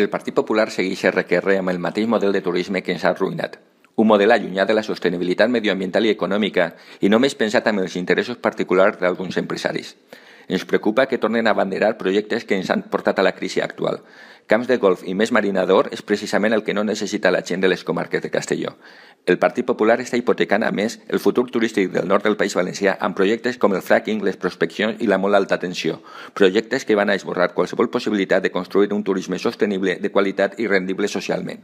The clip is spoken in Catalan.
El Partit Popular segueix RQR amb el mateix model de turisme que ens ha arruïnat. Un model allunyat de la sostenibilitat medioambiental i econòmica i només pensat en els interessos particulars d'alguns empresaris. Ens preocupa que tornen a banderar projectes que ens han portat a la crisi actual. Camps de golf i més marinador és precisament el que no necessita la gent de les comarques de Castelló. El Partit Popular està hipotecant, a més, el futur turístic del nord del País Valencià amb projectes com el fracking, les prospeccions i la molt alta tensió. Projectes que van a esborrar qualsevol possibilitat de construir un turisme sostenible, de qualitat i rendible socialment.